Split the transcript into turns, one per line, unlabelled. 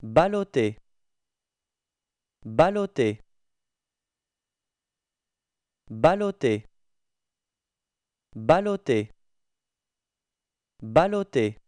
Baloter, baloter, baloter, baloter, baloter.